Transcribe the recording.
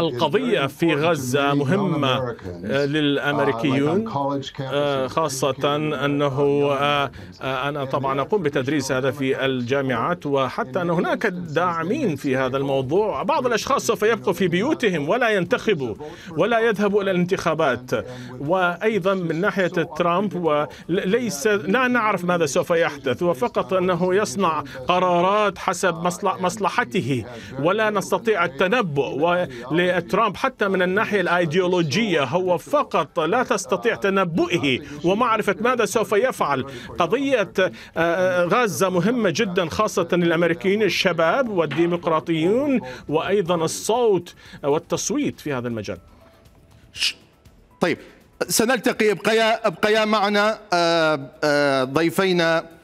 القضية في غزة مهمة uh, للأمريكيون uh, uh, خاصة أنه أنا طبعا أقوم بتدريس هذا في الجامعات وحتى أن هناك داعمين في هذا الموضوع بعض الأشخاص سوف يبقوا في بيوتهم ولا ينتخبوا ولا يذهبوا إلى الانتخابات وأيضا من ناحية ترامب وليس لا نعرف ماذا سوف يحدث وفقط أنه يصنع قرارات حسب مصلحته ولا نستطيع التنبؤ ولترامب حتى من الناحية الأيديولوجية هو فقط لا تستطيع تنبؤه ومعرفة ماذا سوف يفعل قضية آه، آه، غزة مهمة جدا خاصة الأمريكيين الشباب والديمقراطيون وأيضا الصوت والتصويت في هذا المجال طيب سنلتقي ابقيا ابقيا معنا آه، ضيفينا